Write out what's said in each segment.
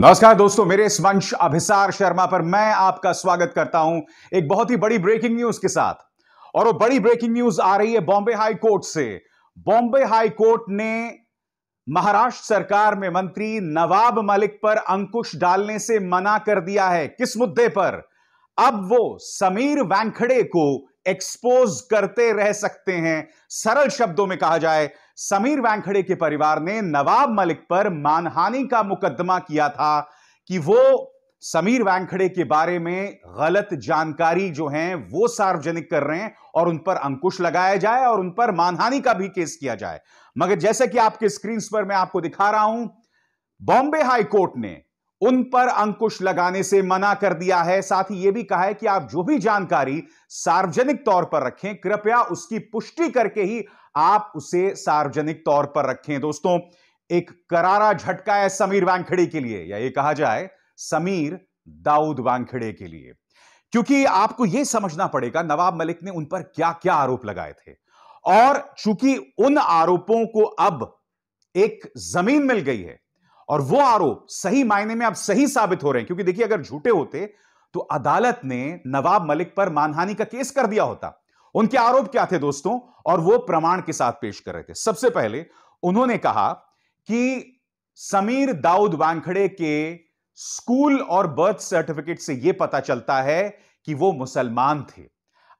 नमस्कार दोस्तों मेरे इस वंश अभिसार शर्मा पर मैं आपका स्वागत करता हूं एक बहुत ही बड़ी ब्रेकिंग न्यूज के साथ और वो बड़ी ब्रेकिंग न्यूज आ रही है बॉम्बे हाई कोर्ट से बॉम्बे हाई कोर्ट ने महाराष्ट्र सरकार में मंत्री नवाब मलिक पर अंकुश डालने से मना कर दिया है किस मुद्दे पर अब वो समीर वैंखड़े को एक्सपोज करते रह सकते हैं सरल शब्दों में कहा जाए समीर वैंखड़े के परिवार ने नवाब मलिक पर मानहानि का मुकदमा किया था कि वो समीर वैंखड़े के बारे में गलत जानकारी जो है वो सार्वजनिक कर रहे हैं और उन पर अंकुश लगाया जाए और उन पर मानहानि का भी केस किया जाए मगर जैसे कि आपके स्क्रीन पर मैं आपको दिखा रहा हूं बॉम्बे हाई कोर्ट ने उन पर अंकुश लगाने से मना कर दिया है साथ ही यह भी कहा है कि आप जो भी जानकारी सार्वजनिक तौर पर रखें कृपया उसकी पुष्टि करके ही आप उसे सार्वजनिक तौर पर रखें दोस्तों एक करारा झटका है समीर वांखेड़े के लिए या ये कहा जाए समीर दाऊद वांखेड़े के लिए क्योंकि आपको यह समझना पड़ेगा नवाब मलिक ने उन पर क्या क्या आरोप लगाए थे और चूंकि उन आरोपों को अब एक जमीन मिल गई है और वो आरोप सही मायने में अब सही साबित हो रहे हैं क्योंकि देखिए अगर झूठे होते तो अदालत ने नवाब मलिक पर मानहानि का केस कर दिया होता उनके आरोप क्या थे दोस्तों और वो प्रमाण के साथ पेश कर रहे थे सबसे पहले उन्होंने कहा कि समीर दाऊद वानखड़े के स्कूल और बर्थ सर्टिफिकेट से यह पता चलता है कि वो मुसलमान थे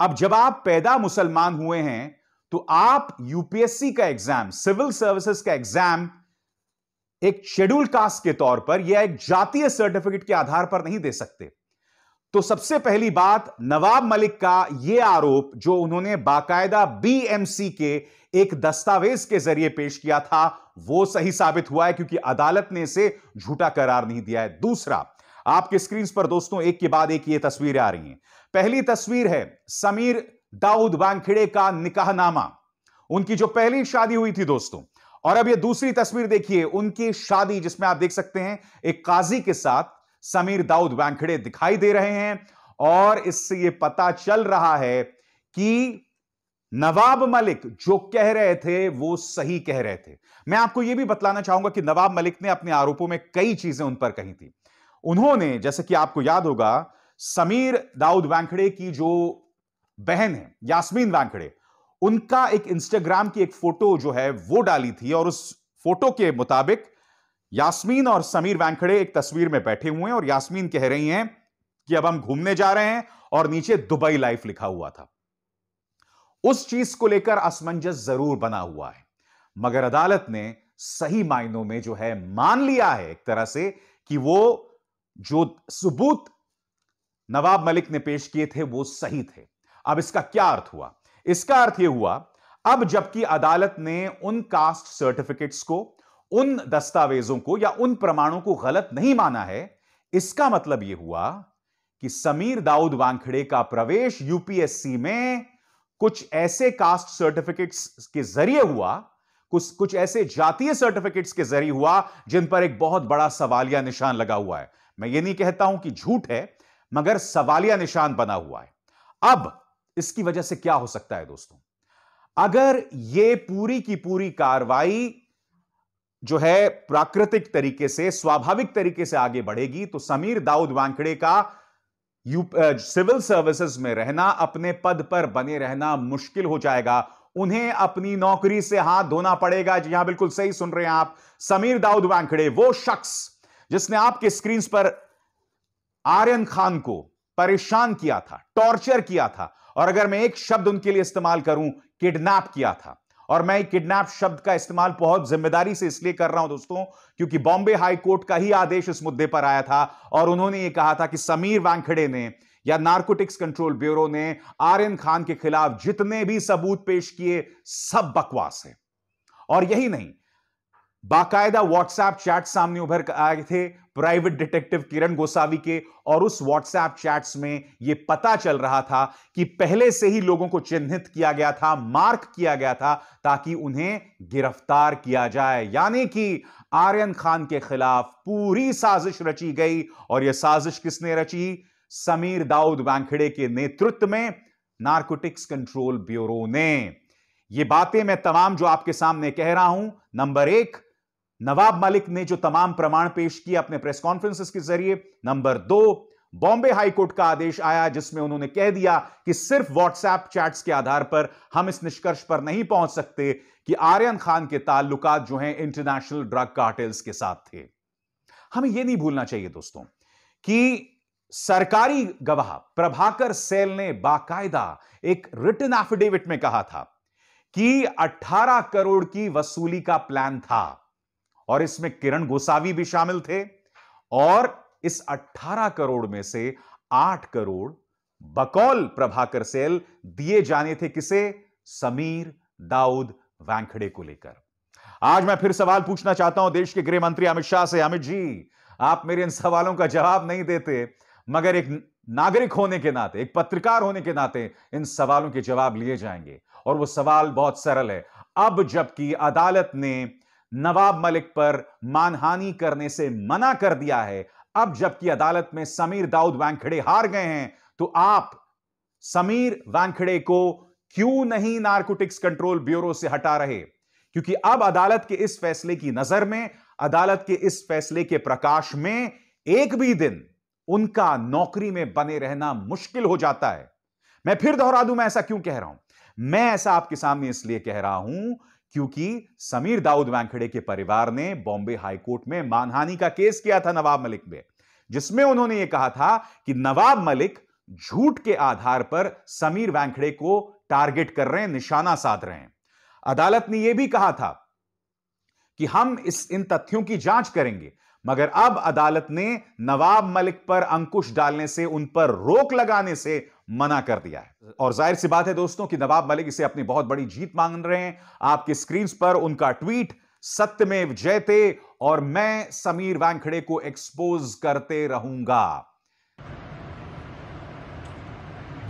अब जब आप पैदा मुसलमान हुए हैं तो आप यूपीएससी का एग्जाम सिविल सर्विसेज का एग्जाम एक शेड्यूल कास्ट के तौर पर या एक जातीय सर्टिफिकेट के आधार पर नहीं दे सकते तो सबसे पहली बात नवाब मलिक का यह आरोप जो उन्होंने बाकायदा बीएमसी के एक दस्तावेज के जरिए पेश किया था वो सही साबित हुआ है क्योंकि अदालत ने इसे झूठा करार नहीं दिया है दूसरा आपके स्क्रीन पर दोस्तों एक के बाद एक ये तस्वीरें आ रही हैं पहली तस्वीर है समीर दाऊद वानखेड़े का निकाहनामा उनकी जो पहली शादी हुई थी दोस्तों और अब ये दूसरी तस्वीर देखिए उनकी शादी जिसमें आप देख सकते हैं एक काजी के साथ समीर दाऊद वैंखड़े दिखाई दे रहे हैं और इससे ये पता चल रहा है कि नवाब मलिक जो कह रहे थे वो सही कह रहे थे मैं आपको यह भी बतलाना चाहूंगा कि नवाब मलिक ने अपने आरोपों में कई चीजें उन पर कही थी उन्होंने जैसे कि आपको याद होगा समीर दाऊद वैंखड़े की जो बहन है यास्मीन वैंखड़े उनका एक इंस्टाग्राम की एक फोटो जो है वो डाली थी और उस फोटो के मुताबिक यास्मीन और समीर वैंखड़े एक तस्वीर में बैठे हुए हैं और यास्मीन कह रही हैं कि अब हम घूमने जा रहे हैं और नीचे दुबई लाइफ लिखा हुआ था उस चीज को लेकर असमंजस जरूर बना हुआ है मगर अदालत ने सही मायनों में जो है मान लिया है एक तरह से कि वो जो सबूत नवाब मलिक ने पेश किए थे वो सही थे अब इसका क्या अर्थ हुआ इसका अर्थ यह हुआ अब जबकि अदालत ने उन कास्ट सर्टिफिकेट्स को उन दस्तावेजों को या उन प्रमाणों को गलत नहीं माना है इसका मतलब यह हुआ कि समीर दाऊद वांखड़े का प्रवेश यूपीएससी में कुछ ऐसे कास्ट सर्टिफिकेट्स के जरिए हुआ कुछ कुछ ऐसे जातीय सर्टिफिकेट्स के जरिए हुआ जिन पर एक बहुत बड़ा सवालिया निशान लगा हुआ है मैं ये नहीं कहता हूं कि झूठ है मगर सवालिया निशान बना हुआ है अब इसकी वजह से क्या हो सकता है दोस्तों अगर यह पूरी की पूरी कार्रवाई जो है प्राकृतिक तरीके से स्वाभाविक तरीके से आगे बढ़ेगी तो समीर दाऊद वांकड़े का सिविल सर्विसेज में रहना अपने पद पर बने रहना मुश्किल हो जाएगा उन्हें अपनी नौकरी से हाथ धोना पड़ेगा जी हां बिल्कुल सही सुन रहे हैं आप समीर दाऊद वांकड़े वो शख्स जिसने आपके स्क्रीन पर आर्यन खान को परेशान किया था टॉर्चर किया था और अगर मैं एक शब्द उनके लिए इस्तेमाल करूं किडनैप किया था और मैं किडनैप शब्द का इस्तेमाल बहुत जिम्मेदारी से इसलिए कर रहा हूं दोस्तों क्योंकि बॉम्बे हाई कोर्ट का ही आदेश इस मुद्दे पर आया था और उन्होंने ये कहा था कि समीर वांखड़े ने या नार्कोटिक्स कंट्रोल ब्यूरो ने आर एन खान के खिलाफ जितने भी सबूत पेश किए सब बकवास है और यही नहीं बाकायदा व्हाट्सएप चैट सामने उभर आए थे प्राइवेट डिटेक्टिव किरण गोसावी के और उस व्हाट्सएप चैट्स में यह पता चल रहा था कि पहले से ही लोगों को चिन्हित किया गया था मार्क किया गया था ताकि उन्हें गिरफ्तार किया जाए यानी कि आर्यन खान के खिलाफ पूरी साजिश रची गई और यह साजिश किसने रची समीर दाऊद वांखड़े के नेतृत्व में नार्कोटिक्स कंट्रोल ब्यूरो ने ये बातें मैं तमाम जो आपके सामने कह रहा हूं नंबर एक नवाब मलिक ने जो तमाम प्रमाण पेश किए अपने प्रेस कॉन्फ्रेंसिस के जरिए नंबर दो बॉम्बे हाईकोर्ट का आदेश आया जिसमें उन्होंने कह दिया कि सिर्फ व्हाट्सएप चैट्स के आधार पर हम इस निष्कर्ष पर नहीं पहुंच सकते कि आर्यन खान के ताल्लुकात जो हैं इंटरनेशनल ड्रग कार्टेल्स के साथ थे हमें यह नहीं भूलना चाहिए दोस्तों कि सरकारी गवाह प्रभाकर सेल ने बाकायदा एक रिटर्न एफिडेविट में कहा था कि 18 करोड़ की वसूली का प्लान था और इसमें किरण गोसावी भी शामिल थे और इस 18 करोड़ में से 8 करोड़ बकौल प्रभाकर सेल दिए जाने थे किसे समीर दाऊद वैंखड़े को लेकर आज मैं फिर सवाल पूछना चाहता हूं देश के गृह मंत्री अमित शाह से अमित जी आप मेरे इन सवालों का जवाब नहीं देते मगर एक नागरिक होने के नाते एक पत्रकार होने के नाते इन सवालों के जवाब लिए जाएंगे और वो सवाल बहुत सरल है अब जबकि अदालत ने नवाब मलिक पर मानहानि करने से मना कर दिया है अब जबकि अदालत में समीर दाऊद वैंखड़े हार गए हैं तो आप समीर वैंखड़े को क्यों नहीं नार्कोटिक्स कंट्रोल ब्यूरो से हटा रहे क्योंकि अब अदालत के इस फैसले की नजर में अदालत के इस फैसले के प्रकाश में एक भी दिन उनका नौकरी में बने रहना मुश्किल हो जाता है मैं फिर दोहरा दूं मैं ऐसा क्यों कह रहा हूं मैं ऐसा आपके सामने इसलिए कह रहा हूं क्योंकि समीर दाऊद वैंखड़े के परिवार ने बॉम्बे हाईकोर्ट में मानहानि का केस किया था नवाब मलिक में जिसमें उन्होंने यह कहा था कि नवाब मलिक झूठ के आधार पर समीर वैंखड़े को टारगेट कर रहे हैं निशाना साध रहे हैं अदालत ने यह भी कहा था कि हम इस इन तथ्यों की जांच करेंगे मगर अब अदालत ने नवाब मलिक पर अंकुश डालने से उन पर रोक लगाने से मना कर दिया है और जाहिर सी बात है दोस्तों कि नवाब मलिक इसे अपनी बहुत बड़ी जीत मांग रहे हैं आपकी स्क्रीन पर उनका ट्वीट सत्य में जयते और मैं समीर वैंखड़े को एक्सपोज करते रहूंगा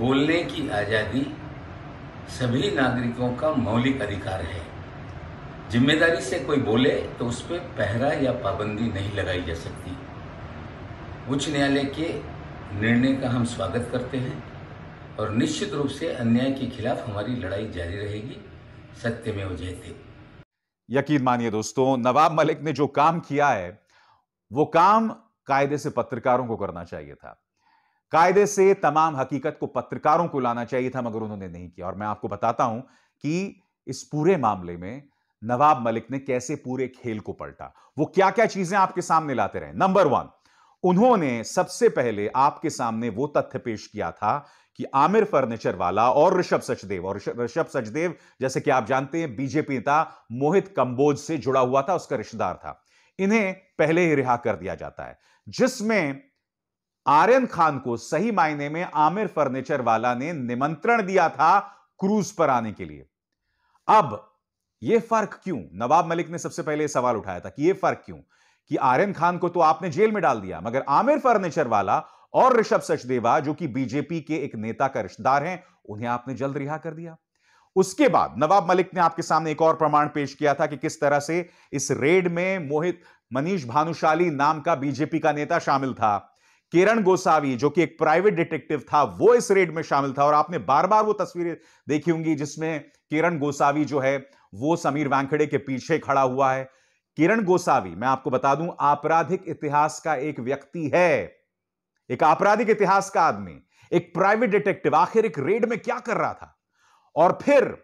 बोलने की आजादी सभी नागरिकों का मौलिक अधिकार है जिम्मेदारी से कोई बोले तो उस पर पहरा या पाबंदी नहीं लगाई जा सकती उच्च न्यायालय के निर्णय का हम स्वागत करते हैं और निश्चित रूप से अन्याय के खिलाफ हमारी लड़ाई जारी रहेगी सत्य में जयते यकीन मानिए दोस्तों नवाब मलिक ने जो काम किया है वो काम कायदे से पत्रकारों को करना चाहिए था कायदे से तमाम हकीकत को पत्रकारों को लाना चाहिए था मगर उन्होंने नहीं किया और मैं आपको बताता हूं कि इस पूरे मामले में नवाब मलिक ने कैसे पूरे खेल को पलटा वो क्या क्या चीजें आपके सामने लाते रहे नंबर वन उन्होंने सबसे पहले आपके सामने वो तथ्य पेश किया था कि आमिर फर्नीचर वाला और ऋषभ सचदेव और ऋषभ सचदेव जैसे कि आप जानते हैं बीजेपी नेता मोहित कंबोज से जुड़ा हुआ था उसका रिश्तेदार था इन्हें पहले ही रिहा कर दिया जाता है जिसमें आर्यन खान को सही मायने में आमिर फर्नीचर वाला ने निमंत्रण दिया था क्रूज पर आने के लिए अब ये फर्क क्यों नवाब मलिक ने सबसे पहले सवाल उठाया था कि ये फर्क क्यों कि आर्यन खान को तो आपने जेल में डाल दिया मगर आमिर फर्नीचर वाला और ऋषभ सचदेवा जो कि बीजेपी के एक नेता का रिश्तेदार हैं उन्हें आपने जल्द रिहा कर दिया उसके बाद नवाब मलिक ने आपके सामने एक और प्रमाण पेश किया था कि किस तरह से इस रेड में मोहित मनीष भानुशाली नाम का बीजेपी का नेता शामिल था किरण गोसावी जो कि एक प्राइवेट डिटेक्टिव था वो इस रेड में शामिल था और आपने बार बार वो तस्वीरें देखी होंगी जिसमें किरण गोसावी जो है वो समीर वांखड़े के पीछे खड़ा हुआ है किरण गोसावी मैं आपको बता दूं आपराधिक इतिहास का एक व्यक्ति है एक आपराधिक इतिहास का आदमी एक प्राइवेट डिटेक्टिव आखिर एक रेड में क्या कर रहा था और फिर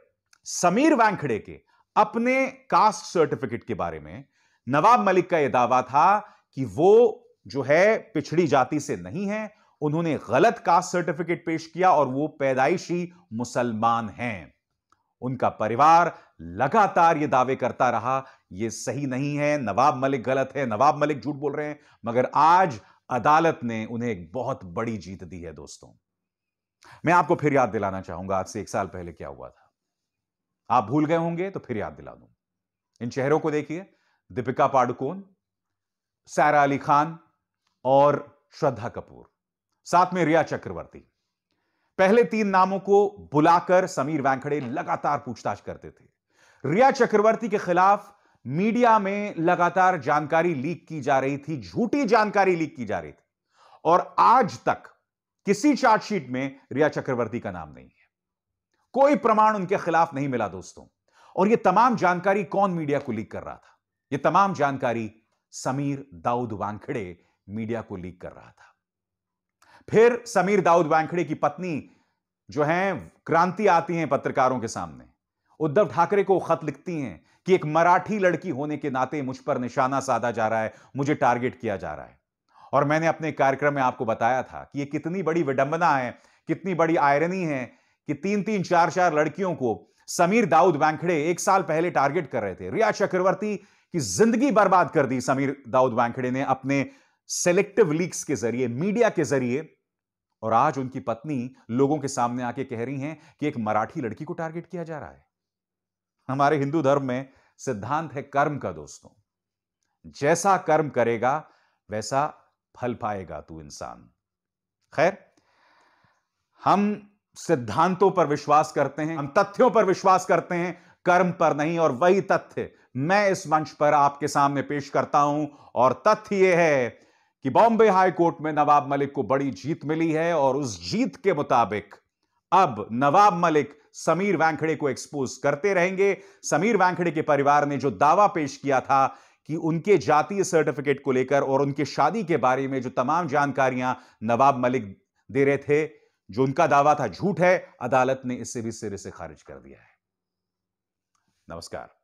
समीर वांखड़े के अपने कास्ट सर्टिफिकेट के बारे में नवाब मलिक का यह दावा था कि वो जो है पिछड़ी जाति से नहीं है उन्होंने गलत कास्ट सर्टिफिकेट पेश किया और वो पैदाइशी मुसलमान हैं उनका परिवार लगातार ये दावे करता रहा ये सही नहीं है नवाब मलिक गलत है नवाब मलिक झूठ बोल रहे हैं मगर आज अदालत ने उन्हें एक बहुत बड़ी जीत दी है दोस्तों मैं आपको फिर याद दिलाना चाहूंगा आज से एक साल पहले क्या हुआ था आप भूल गए होंगे तो फिर याद दिला दूं इन चेहरों को देखिए दीपिका पाडुकोन सारा अली खान और श्रद्धा कपूर साथ में रिया चक्रवर्ती पहले तीन नामों को बुलाकर समीर वैंकड़े लगातार पूछताछ करते थे रिया चक्रवर्ती के खिलाफ मीडिया में लगातार जानकारी लीक की जा रही थी झूठी जानकारी लीक की जा रही थी और आज तक किसी चार्जशीट में रिया चक्रवर्ती का नाम नहीं है कोई प्रमाण उनके खिलाफ नहीं मिला दोस्तों और यह तमाम जानकारी कौन मीडिया को लीक कर रहा था यह तमाम जानकारी समीर दाऊद वांखड़े मीडिया को लीक कर रहा था फिर समीर दाऊद वैंखड़े की पत्नी जो है क्रांति आती हैं पत्रकारों के सामने उद्धव ठाकरे को खत लिखती हैं कि एक मराठी लड़की होने के नाते मुझ पर निशाना साधा जा रहा है मुझे टारगेट किया जा रहा है और मैंने अपने कार्यक्रम में आपको बताया था कि यह कितनी बड़ी विडंबना है कितनी बड़ी आयरनी है कि तीन तीन चार चार लड़कियों को समीर दाऊद वैंखड़े एक साल पहले टारगेट कर रहे थे रिया चक्रवर्ती की जिंदगी बर्बाद कर दी समीर दाऊद वैंखड़े ने अपने सेलेक्टिव लीक्स के जरिए मीडिया के जरिए और आज उनकी पत्नी लोगों के सामने आके कह रही हैं कि एक मराठी लड़की को टारगेट किया जा रहा है हमारे हिंदू धर्म में सिद्धांत है कर्म का दोस्तों जैसा कर्म करेगा वैसा फल पाएगा तू इंसान खैर हम सिद्धांतों पर विश्वास करते हैं हम तथ्यों पर विश्वास करते हैं कर्म पर नहीं और वही तथ्य मैं इस मंच पर आपके सामने पेश करता हूं और तथ्य यह है कि बॉम्बे हाई कोर्ट में नवाब मलिक को बड़ी जीत मिली है और उस जीत के मुताबिक अब नवाब मलिक समीर वैंखड़े को एक्सपोज करते रहेंगे समीर वैंखड़े के परिवार ने जो दावा पेश किया था कि उनके जातीय सर्टिफिकेट को लेकर और उनके शादी के बारे में जो तमाम जानकारियां नवाब मलिक दे रहे थे जो उनका दावा था झूठ है अदालत ने इसे भी सिरे से खारिज कर दिया है नमस्कार